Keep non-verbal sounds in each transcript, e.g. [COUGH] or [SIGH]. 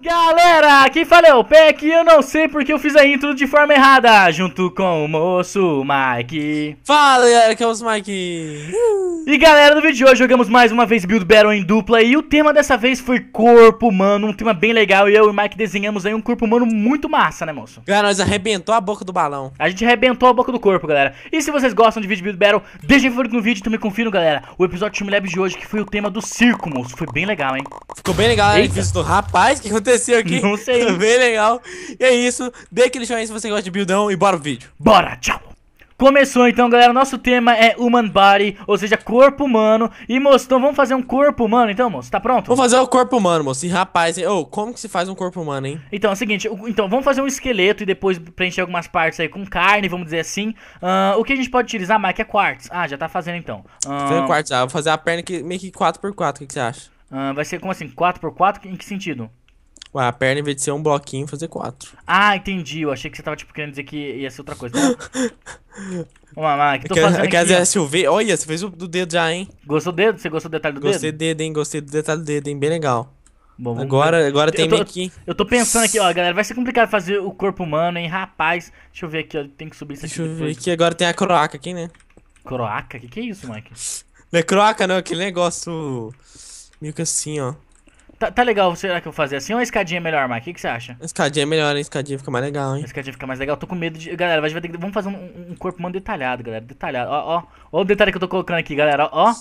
Galera, fala é o PEC e eu não sei porque eu fiz a intro de forma errada, junto com o moço Mike. Fala galera, que é o Mike. E galera, no vídeo de hoje jogamos mais uma vez Build Battle em dupla e o tema dessa vez foi corpo humano, um tema bem legal e eu e o Mike desenhamos aí um corpo humano muito massa, né moço? Galera, nós arrebentou a boca do balão. A gente arrebentou a boca do corpo, galera. E se vocês gostam de vídeo Build Battle, deixem favorito no vídeo e também confiram, galera, o episódio de Lab de hoje que foi o tema do circo, moço. Foi bem legal, hein? Ficou bem legal, hein? Né? o Rapaz, o que aconteceu? aconteceu aqui. Não sei. [LAUGHS] Bem legal. E é isso. Dê aquele joinha se você gosta de buildão e bora o vídeo. Bora, tchau. Começou então, galera. Nosso tema é Human Body, ou seja, corpo humano. E, moço, então vamos fazer um corpo humano, então, moço? Tá pronto? Vamos fazer o corpo humano, moço. E, rapaz, Oh, como que se faz um corpo humano, hein? Então, é o seguinte. Então, vamos fazer um esqueleto e depois preencher algumas partes aí com carne, vamos dizer assim. Uh, o que a gente pode utilizar, Mike, é quartzo. Ah, já tá fazendo, então. Uh... Ah, fazendo quartzo, ah, Vou fazer a perna que, meio que 4x4. O que, que você acha? Uh, vai ser como assim? 4x4? Em que sentido? Tipo, a perna, em vez de ser um bloquinho, fazer quatro. Ah, entendi. Eu achei que você tava, tipo, querendo dizer que ia ser outra coisa. [LAUGHS] Vamos lá, que é tô é- fazendo Aquelas é aqui, Olha, você fez o do dedo já, hein? Gostou do dedo? Você gostou do detalhe do Gostei dedo? Gostei do dedo, hein? Gostei do detalhe do dedo, hein? Bem legal. Bom, agora, agora tem eu aqui. Eu tô pensando aqui, ó, galera, vai ser complicado fazer o corpo humano, hein, rapaz. Deixa eu ver aqui, ó, tem que subir isso Deixa aqui. Deixa eu ver aqui, agora tem a croaca aqui, né? Croaca? Que que é isso, Mike? Não é croaca, não, aquele negócio meio que assim, ó. Tá, tá, legal, será que eu vou fazer assim ou a escadinha é melhor, Mike? O que, que você acha? A escadinha é melhor, a escadinha fica mais legal, hein? A escadinha fica mais legal. Tô com medo de. Galera, vai ter que... vamos fazer um, um corpo humano detalhado, galera. Detalhado. Ó, ó. Ó o detalhe que eu tô colocando aqui, galera. Ó.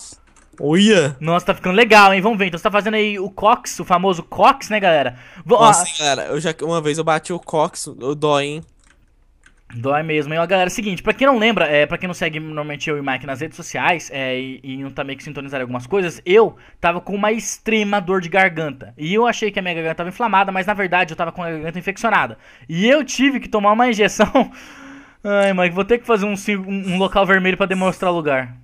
uia Nossa, tá ficando legal, hein? Vamos ver. Então você tá fazendo aí o Cox, o famoso Cox, né, galera? Vou... Nossa, ó... eu já uma vez eu bati o Cox, o dói, hein? Dói mesmo. E, ó, galera, é o seguinte, pra quem não lembra, é, pra quem não segue normalmente eu e o Mike nas redes sociais é, e, e, não tá meio que sintonizar algumas coisas, eu tava com uma extrema dor de garganta. E eu achei que a minha garganta tava inflamada, mas na verdade eu tava com a garganta infeccionada. E eu tive que tomar uma injeção. [LAUGHS] Ai, Mike, vou ter que fazer um, um local vermelho para demonstrar o lugar.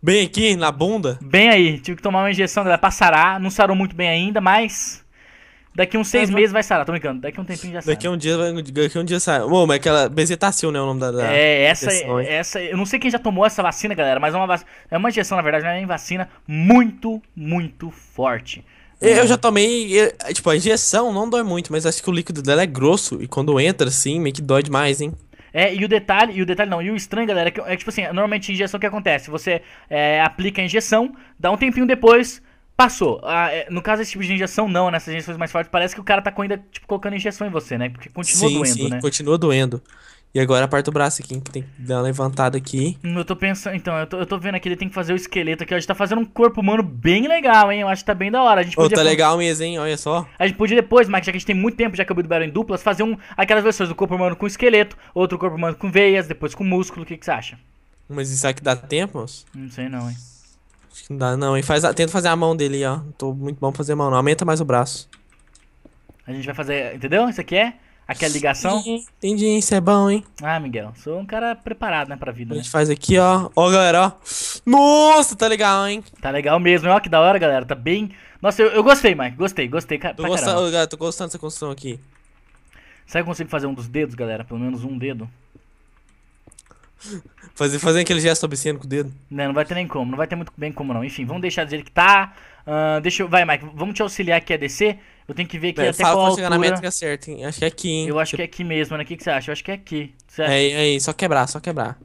Bem aqui, na bunda? Bem aí, tive que tomar uma injeção, galera, pra sarar. Não sarou muito bem ainda, mas Daqui uns seis meses vai sarar, tô brincando. Daqui um tempinho já sai. Daqui um dia, daqui um dia sai. Bom, mas aquela bezetacil, né, o nome da, da É, essa, essa, eu não sei quem já tomou essa vacina, galera, mas é uma, vacina, é uma injeção, na verdade, não é uma vacina muito, muito forte. Eu já tomei, é, tipo, a injeção não dói muito, mas acho que o líquido dela é grosso e quando entra assim, meio que dói demais, hein? É, e o detalhe, e o detalhe não, e o estranho, galera, é que é tipo assim, é, normalmente injeção o que acontece, você é, aplica a injeção, dá um tempinho depois, Passou. Ah, é, no caso, esse tipo de injeção, não, nessas né? injeções mais fortes, parece que o cara tá ainda, tipo, colocando injeção em você, né? Porque continua sim, doendo, sim, né? continua doendo. E agora parte o braço aqui, que tem que dar uma levantada aqui. Eu tô pensando, então, eu tô, eu tô vendo aqui, ele tem que fazer o esqueleto aqui. A gente tá fazendo um corpo humano bem legal, hein? Eu acho que tá bem da hora. A gente Ô, podia... tá legal mesmo, hein? Olha só. A gente podia depois, Mike, já que a gente tem muito tempo, já que eu do em duplas, fazer um, aquelas versões do corpo humano com esqueleto, outro corpo humano com veias, depois com músculo. O que, que você acha? Mas isso aqui dá tempo? Não sei não, hein? Acho que não dá, não. E faz, a... tenta fazer a mão dele, ó. tô muito bom pra fazer a mão, não. Aumenta mais o braço. A gente vai fazer, entendeu? Isso aqui é? Aquela é ligação? Entendi, isso é bom, hein? Ah, Miguel, sou um cara preparado, né, pra vida, A né? gente né? faz aqui, ó. Ó, galera, ó. Nossa, tá legal, hein? Tá legal mesmo, ó, que da hora, galera. Tá bem... Nossa, eu, eu gostei, Mike. Gostei, gostei, cara. Tô, gostando, tô gostando dessa construção aqui. Será que eu consigo fazer um dos dedos, galera? Pelo menos um dedo. Fazer, fazer aquele gesto obsceno com o dedo. Não, não vai ter nem como, não vai ter muito bem como não. Enfim, vamos deixar dizer que tá. Uh, deixa eu... Vai, Mike, vamos te auxiliar aqui a descer. Eu tenho que ver aqui é, até qual altura... na métrica certa, hein? Acho que é aqui, hein? Eu acho que é aqui mesmo, né? O que, que você acha? Eu acho que é aqui, certo? É, é, só quebrar, só quebrar.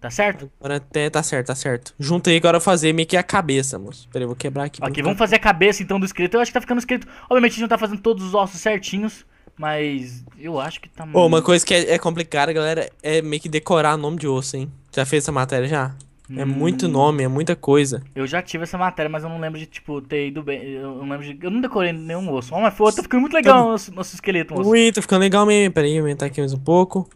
Tá certo? Agora até tá certo, tá certo. Junta aí agora eu fazer meio que a cabeça, moço. Peraí, vou quebrar aqui. Ok, vamos fazer a cabeça então do escrito. Eu acho que tá ficando escrito. Obviamente a gente não tá fazendo todos os ossos certinhos. Mas eu acho que tá muito. uma coisa que é, é complicada, galera, é meio que decorar nome de osso, hein? Já fez essa matéria já? É hum. muito nome, é muita coisa. Eu já tive essa matéria, mas eu não lembro de, tipo, ter ido bem. Eu não lembro de. Eu não decorei nenhum osso. Oh, mas foi, tá ficando muito tá legal o nosso, nosso esqueleto, moço. Ui, tá ficando legal mesmo. Pera aí, aumentar aqui mais um pouco.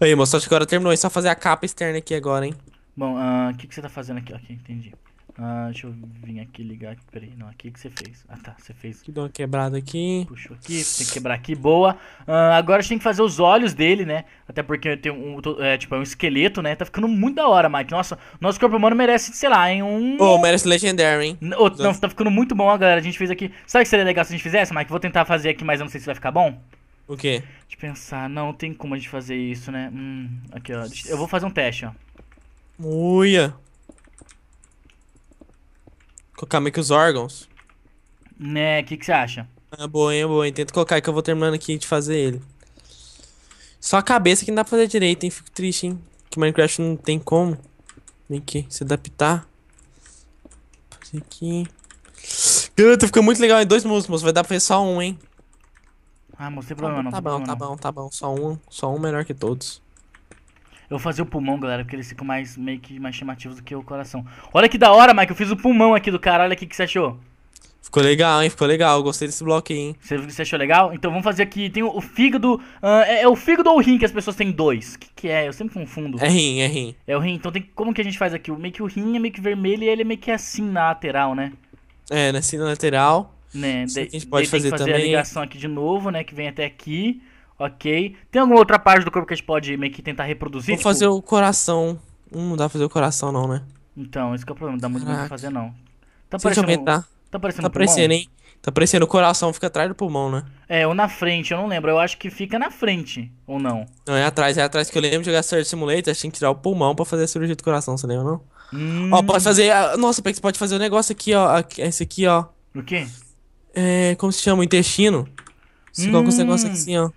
Aí, moço, acho que agora terminou. É só fazer a capa externa aqui agora, hein? Bom, ah, o uh, que, que você tá fazendo aqui? Ok, entendi. Ah, deixa eu vir aqui ligar Peraí, não, aqui que você fez. Ah tá, você fez. Que dá uma quebrada aqui. Puxou aqui, tem que quebrar aqui, boa. Ah, agora a gente tem que fazer os olhos dele, né? Até porque tem um. É, tipo, é um esqueleto, né? Tá ficando muito da hora, Mike. Nossa, nosso corpo humano merece, sei lá, em um. Ô, oh, merece Legendary, hein? Oh, não, tá ficando muito bom, galera. A gente fez aqui. Sabe o que seria legal se a gente fizesse, Mike? Vou tentar fazer aqui, mas eu não sei se vai ficar bom. O quê? de pensar, não tem como a gente fazer isso, né? Hum, aqui, ó. Eu vou fazer um teste, ó. Uia! Colocar meio que os órgãos. né o que, você acha? É boa, hein, é boa, Tenta colocar que eu vou terminando aqui de fazer ele. Só a cabeça que não dá pra fazer direito, hein. Fico triste, hein. Que Minecraft não tem como. nem que se adaptar. Fazer aqui. Puta, ficou muito legal em dois músculos. Vai dar pra fazer só um, hein. Ah, mostrei tá problema não. Tá bom, tá bom, tá bom. Só um, só um melhor que todos. Eu vou fazer o pulmão, galera, porque eles ficam mais, meio que mais chamativos do que o coração. Olha que da hora, Mike, eu fiz o pulmão aqui do cara, olha aqui o que você achou. Ficou legal, hein? Ficou legal. Gostei desse bloquinho hein? Você, você achou legal? Então vamos fazer aqui. Tem o, o fígado. Uh, é, é, o fígado ou o rim que as pessoas têm dois? O que, que, é? Eu sempre confundo. É rim, é rim. É o rim. Então tem, como que a gente faz aqui? O, meio que o rim é meio que vermelho e ele é meio que assim na lateral, né? É, né, assim na lateral. Né? De, a gente pode fazer, fazer também. a ligação aqui de novo, né? Que vem até aqui. Ok. Tem alguma outra parte do corpo que a gente pode meio que tentar reproduzir? Vou tipo? fazer o coração. Hum, não dá pra fazer o coração não, né? Então, esse é o problema. Não dá muito pra fazer não. Tá Deixa parecendo... aumentar. Tá parecendo Tá parecendo, hein? Tá parecendo o coração fica atrás do pulmão, né? É, ou na frente, eu não lembro. Eu acho que fica na frente, ou não? Não, é atrás, é atrás que eu lembro de jogar Surge Simulator, tinha que tirar o pulmão pra fazer a cirurgia do coração, você lembra não? Hum. Ó, pode fazer. Ah, nossa, você pode fazer o um negócio aqui, ó. Esse aqui, ó. O quê? É. Como se chama? O intestino. Você hum. coloca os negócios assim, ó.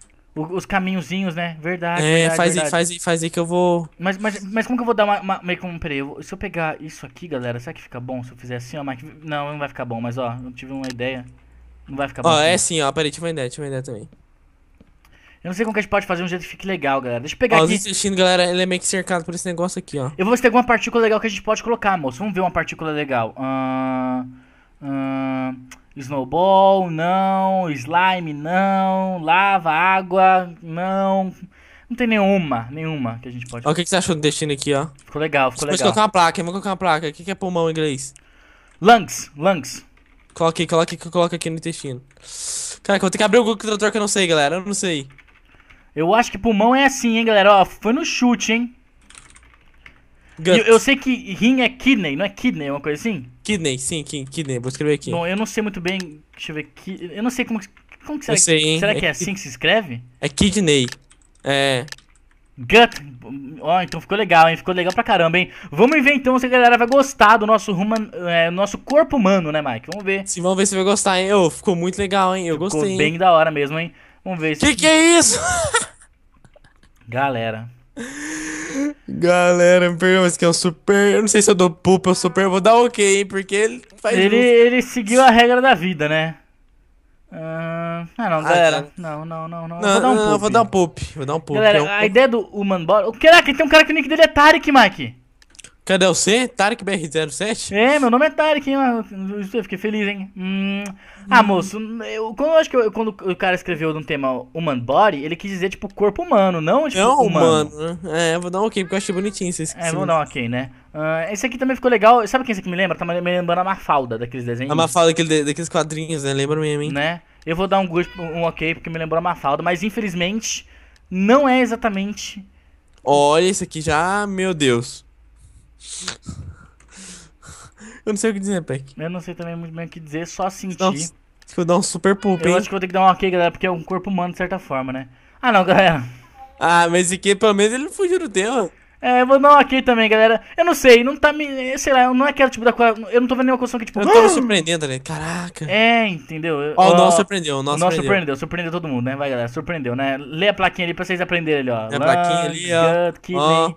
Os caminhozinhos, né? Verdade. É, verdade, faz, verdade. Aí, faz aí, faz aí que eu vou. Mas, mas, mas como que eu vou dar uma. uma meio que peraí, eu vou, se eu pegar isso aqui, galera, será que fica bom se eu fizer assim, ó? Mas, não, não vai ficar bom, mas ó, eu tive uma ideia. Não vai ficar bom. Ó, assim. é assim, ó, peraí, tive uma ideia, tive uma ideia também. Eu não sei como que a gente pode fazer um jeito que fique legal, galera. Deixa eu pegar ó, aqui. assistindo, galera, ele é meio que cercado por esse negócio aqui, ó. Eu vou ver se tem alguma partícula legal que a gente pode colocar, moço. Vamos ver uma partícula legal. Ahn. Uh, uh... Snowball, não. Slime, não. Lava, água, não. Não tem nenhuma, nenhuma que a gente pode. Olha o que, que você achou do destino aqui, ó. Ficou legal, ficou Depois legal. Vamos colocar uma placa, vamos colocar uma placa. O que, que é pulmão em inglês? Lungs, lungs. Coloca coloque, coloque aqui, coloca aqui no intestino. Cara, vou ter que abrir o Google Tradutor que eu não sei, galera. Eu não sei. Eu acho que pulmão é assim, hein, galera. Ó, foi no chute, hein. Eu, eu, sei que rim é kidney, não é kidney, é uma coisa assim? Kidney, sim, kidney, vou escrever aqui. Bom, eu não sei muito bem, deixa eu ver eu não sei como, como que será, sei, hein? será é que é assim que se escreve? É kidney, é... Gut, ó, oh, então ficou legal, hein, ficou legal pra caramba, hein. Vamos ver então se a galera vai gostar do nosso, human, é, nosso corpo humano, né, Mike? Vamos ver. Sim, vamos ver se vai gostar, hein. Oh, ficou muito legal, hein, eu ficou gostei. Ficou bem hein? da hora mesmo, hein. Vamos ver. Que se... que é isso? Galera... [LAUGHS] Galera, me perdoa, mas que é um super. Eu não sei se eu dou pupa ou super, eu vou dar ok, hein, porque ele faz. Ele, ele seguiu a regra da vida, né? Uh, ah, não, ah, galera. Ah, não, não, não, não. não, vou, dar um pup, vou dar um poop. Vou dar um poop. Galera, é um... a ideia do Human Bot. Caraca, tem um cara que o nick dele é Tarek, Mike. Cadê o C? Tarek BR07? É, meu nome é Tarek, hein? Eu fiquei feliz, hein? Hum. Ah, hum. moço, eu, quando, eu acho que eu, quando o cara escreveu no tema Human Body, ele quis dizer, tipo, corpo humano, não, tipo, não é humano. humano. Né? É, vou dar um ok, porque eu achei bonitinho esse. É, vou dar um ok, né? Uh, esse aqui também ficou legal. Sabe quem esse aqui me lembra? Tá me lembrando a Mafalda daqueles desenhos. A Mafalda daquele, daqueles quadrinhos, né? Lembra mesmo, hein? Né? Eu vou dar um, good, um ok, porque me lembrou a Mafalda, mas infelizmente não é exatamente... Olha, esse aqui já, meu Deus... Eu não sei o que dizer, Peck. Eu não sei também muito bem o que dizer, só sentir. acho que eu dar um super hein? Eu acho que vou ter que dar um ok, galera, porque é um corpo humano de certa forma, né? Ah, não, galera. Ah, mas esse aqui, pelo menos, ele não fugiu do tema. É, eu vou dar um ok também, galera. Eu não sei, não tá me. Sei lá, não é aquele tipo da Eu não tô vendo nenhuma construção que tipo. Eu não tô me [GASPS] surpreendendo, né? Caraca. É, entendeu? ó, o nosso surpreendeu, o nosso, o nosso surpreendeu. surpreendeu. todo mundo, né? Vai, galera, surpreendeu, né? Lê a plaquinha ali pra vocês aprenderem ali, ó. Lê a plaquinha ali, ó. ó.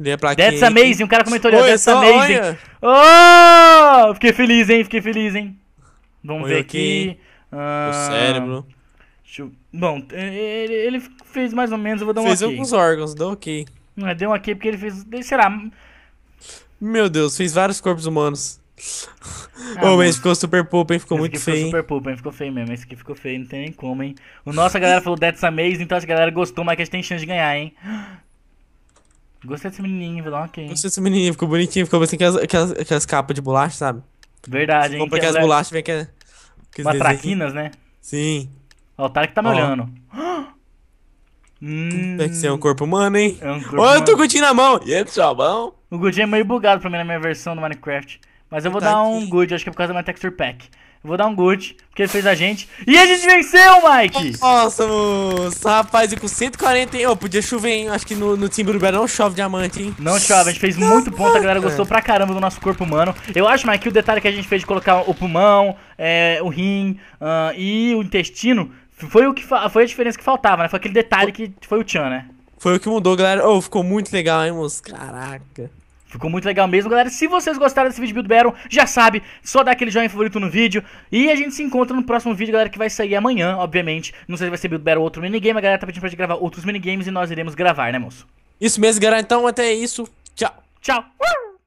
Lê né, a quem? That's amazing, o cara comentou ali, that's amazing. Olha. Oh, fiquei feliz, hein, fiquei feliz, hein. Vamos ver aqui. aqui. Ah, o cérebro. Eu... Bom, ele, ele, fez mais ou menos, eu vou dar um fez ok. Fez alguns órgãos, deu ok. Não, é, deu um ok porque ele fez, será... Meu Deus, fez vários corpos humanos. Ah, oh, mas ficou super poop, hein? Ficou muito feio. Ficou super poop, hein? Ficou feio mesmo. Esse aqui ficou feio, não tem nem como, hein? O nosso a galera falou That's Amazing, então a galera gostou, mas que a gente tem chance de ganhar, hein? Gostei desse menininho, uma hein? Gostei desse menininho, ficou bonitinho, ficou assim aquelas, aquelas, aquelas capas de bolacha, sabe? Verdade, hein? Compra aquelas é... bolachas, vem aquelas... Matraquinas, né? Sim. Ó, o Tarek tá me olhando. [GASPS] Hum... Tem que ser um hum. corpo humano, hein? É um corpo Olha humano. o Tucuti na mão! E é sua mão? O Good é meio bugado pra mim na minha versão do Minecraft. Mas eu vou tá dar um Good, acho que é por causa da minha texture pack vou dar um good, porque ele fez a gente. E a gente venceu, Mike! Nossa, moço. Rapaz, e com 140, hein? Oh, podia chover, hein? Acho que no, no time não chove diamante, hein? Não chove, a gente fez muito ponto, a galera gostou pra caramba do nosso corpo humano. Eu acho, Mike, que o detalhe que a gente fez de colocar o pulmão, é, o rim uh, e o intestino foi, o que foi a diferença que faltava, né? Foi aquele detalhe que foi o Tchan, né? Foi o que mudou, galera. Oh, ficou muito legal, hein, moço? Caraca. Ficou muito legal mesmo, galera. Se vocês gostaram desse vídeo Build Baron, já sabe, só dá aquele joinha favorito no vídeo. E a gente se encontra no próximo vídeo, galera, que vai sair amanhã, obviamente. Não sei se vai ser Build Baron ou outro minigame. A galera tá pedindo pra gente gravar outros minigames e nós iremos gravar, né, moço? Isso mesmo, galera. Então, até isso. Tchau. Tchau.